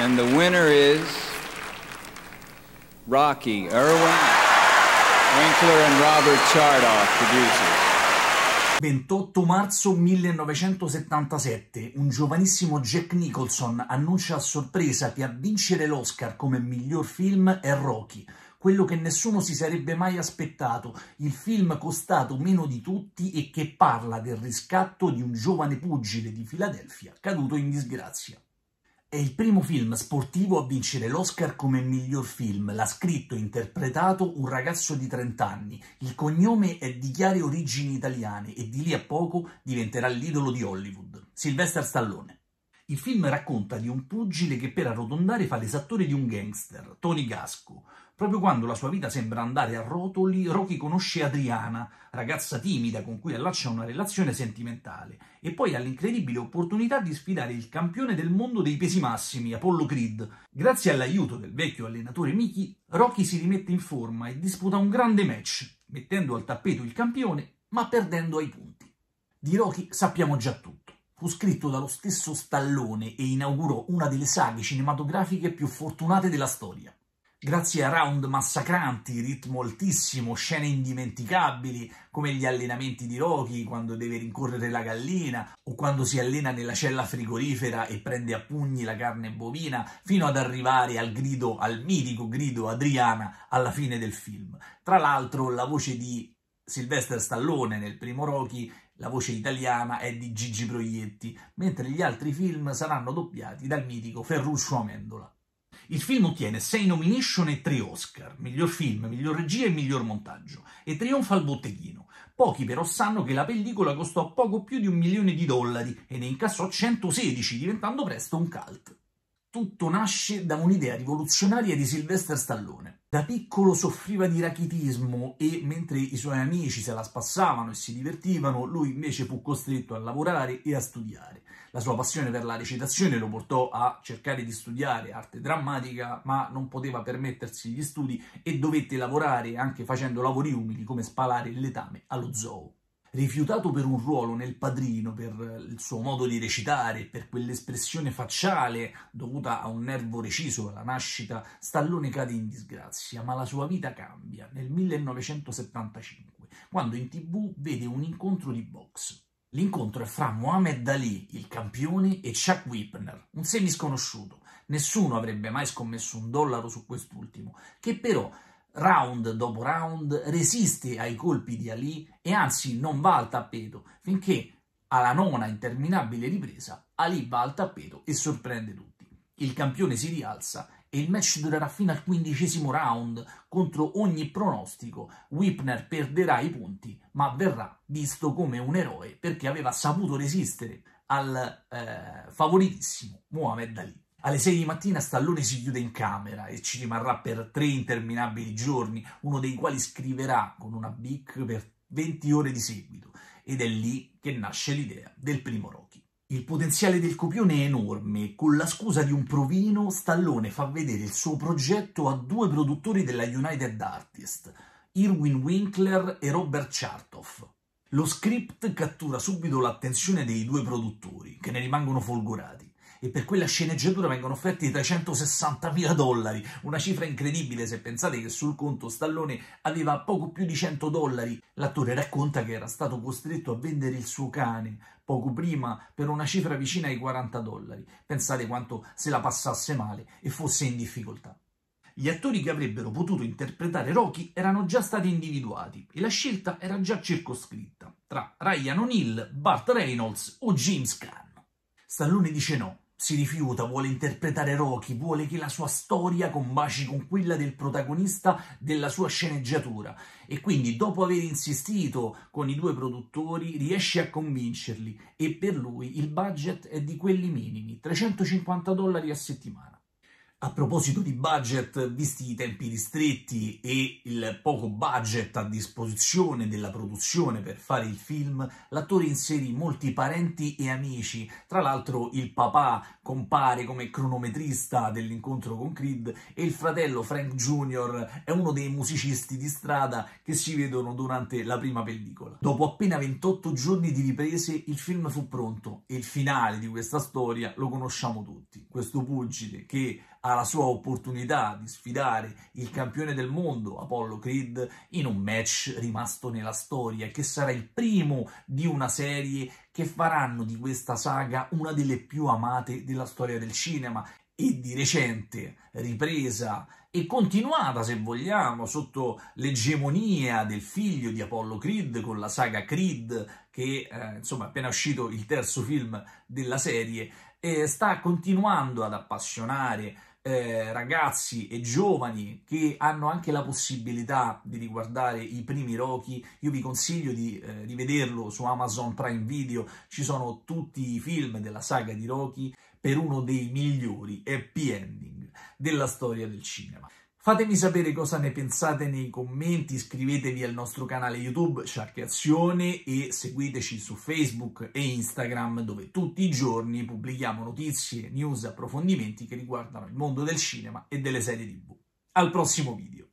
And the winner is Rocky Irwin, Winkler and Robert Chardoff, producers. 28 marzo 1977, un giovanissimo Jack Nicholson annuncia a sorpresa che a vincere l'Oscar come miglior film è Rocky, quello che nessuno si sarebbe mai aspettato, il film costato meno di tutti e che parla del riscatto di un giovane pugile di Filadelfia caduto in disgrazia. È il primo film sportivo a vincere l'Oscar come miglior film. L'ha scritto e interpretato un ragazzo di 30 anni. Il cognome è di chiare origini italiane e di lì a poco diventerà l'idolo di Hollywood, Sylvester Stallone. Il film racconta di un pugile che per arrotondare fa l'esattore di un gangster, Tony Gasco. Proprio quando la sua vita sembra andare a rotoli, Rocky conosce Adriana, ragazza timida con cui allaccia una relazione sentimentale, e poi ha l'incredibile opportunità di sfidare il campione del mondo dei pesi massimi, Apollo Creed. Grazie all'aiuto del vecchio allenatore Mickey, Rocky si rimette in forma e disputa un grande match, mettendo al tappeto il campione, ma perdendo ai punti. Di Rocky sappiamo già tutto fu scritto dallo stesso Stallone e inaugurò una delle saghe cinematografiche più fortunate della storia. Grazie a round massacranti, ritmo altissimo, scene indimenticabili, come gli allenamenti di Rocky quando deve rincorrere la gallina o quando si allena nella cella frigorifera e prende a pugni la carne bovina, fino ad arrivare al grido, al mitico grido Adriana alla fine del film. Tra l'altro la voce di Sylvester Stallone nel primo Rocky la voce italiana è di Gigi Proietti, mentre gli altri film saranno doppiati dal mitico Ferruccio Amendola. Il film ottiene 6 nomination e 3 Oscar, miglior film, miglior regia e miglior montaggio, e trionfa al botteghino. Pochi però sanno che la pellicola costò poco più di un milione di dollari e ne incassò 116, diventando presto un cult. Tutto nasce da un'idea rivoluzionaria di Sylvester Stallone. Da piccolo soffriva di rachitismo e mentre i suoi amici se la spassavano e si divertivano, lui invece fu costretto a lavorare e a studiare. La sua passione per la recitazione lo portò a cercare di studiare arte drammatica, ma non poteva permettersi gli studi e dovette lavorare anche facendo lavori umili come spalare il letame allo zoo rifiutato per un ruolo nel padrino per il suo modo di recitare, per quell'espressione facciale dovuta a un nervo reciso alla nascita, Stallone cade in disgrazia, ma la sua vita cambia nel 1975, quando in tv vede un incontro di box. L'incontro è fra Mohamed Ali, il campione, e Chuck Whipner, un semisconosciuto. Nessuno avrebbe mai scommesso un dollaro su quest'ultimo, che però round dopo round, resiste ai colpi di Ali e anzi non va al tappeto, finché alla nona interminabile ripresa Ali va al tappeto e sorprende tutti. Il campione si rialza e il match durerà fino al quindicesimo round. Contro ogni pronostico, Whipner perderà i punti, ma verrà visto come un eroe perché aveva saputo resistere al eh, favoritissimo Mohamed Ali. Alle 6 di mattina Stallone si chiude in camera e ci rimarrà per tre interminabili giorni, uno dei quali scriverà con una bic per 20 ore di seguito. Ed è lì che nasce l'idea del primo Rocky. Il potenziale del copione è enorme. Con la scusa di un provino, Stallone fa vedere il suo progetto a due produttori della United Artists, Irwin Winkler e Robert Chartoff. Lo script cattura subito l'attenzione dei due produttori, che ne rimangono folgorati e per quella sceneggiatura vengono offerti 360.000 dollari, una cifra incredibile se pensate che sul conto Stallone aveva poco più di 100 dollari. L'attore racconta che era stato costretto a vendere il suo cane poco prima per una cifra vicina ai 40 dollari. Pensate quanto se la passasse male e fosse in difficoltà. Gli attori che avrebbero potuto interpretare Rocky erano già stati individuati e la scelta era già circoscritta tra Ryan O'Neill, Bart Reynolds o James Caan. Stallone dice no si rifiuta, vuole interpretare Rocky, vuole che la sua storia combaci con quella del protagonista della sua sceneggiatura e quindi dopo aver insistito con i due produttori riesce a convincerli e per lui il budget è di quelli minimi, 350 dollari a settimana. A proposito di budget, visti i tempi ristretti e il poco budget a disposizione della produzione per fare il film, l'attore inserì molti parenti e amici. Tra l'altro il papà compare come cronometrista dell'incontro con Creed e il fratello Frank Jr. è uno dei musicisti di strada che si vedono durante la prima pellicola. Dopo appena 28 giorni di riprese il film fu pronto e il finale di questa storia lo conosciamo tutti. Questo pugile che ha la sua opportunità di sfidare il campione del mondo Apollo Creed in un match rimasto nella storia, che sarà il primo di una serie che faranno di questa saga una delle più amate della storia del cinema e di recente ripresa e continuata, se vogliamo, sotto l'egemonia del figlio di Apollo Creed con la saga Creed, che eh, insomma è appena uscito il terzo film della serie, eh, sta continuando ad appassionare eh, ragazzi e giovani che hanno anche la possibilità di riguardare i primi Rocky, io vi consiglio di, eh, di su Amazon Prime Video, ci sono tutti i film della saga di Rocky per uno dei migliori happy ending della storia del cinema. Fatemi sapere cosa ne pensate nei commenti, iscrivetevi al nostro canale YouTube Shark Azione e seguiteci su Facebook e Instagram dove tutti i giorni pubblichiamo notizie, news e approfondimenti che riguardano il mondo del cinema e delle serie TV. Al prossimo video!